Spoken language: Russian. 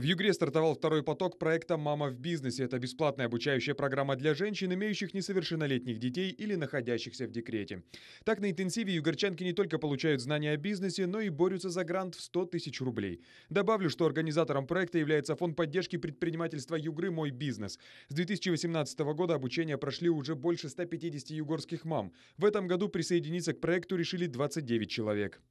В Югре стартовал второй поток проекта «Мама в бизнесе». Это бесплатная обучающая программа для женщин, имеющих несовершеннолетних детей или находящихся в декрете. Так, на интенсиве югорчанки не только получают знания о бизнесе, но и борются за грант в 100 тысяч рублей. Добавлю, что организатором проекта является фонд поддержки предпринимательства Югры «Мой бизнес». С 2018 года обучение прошли уже больше 150 югорских мам. В этом году присоединиться к проекту решили 29 человек.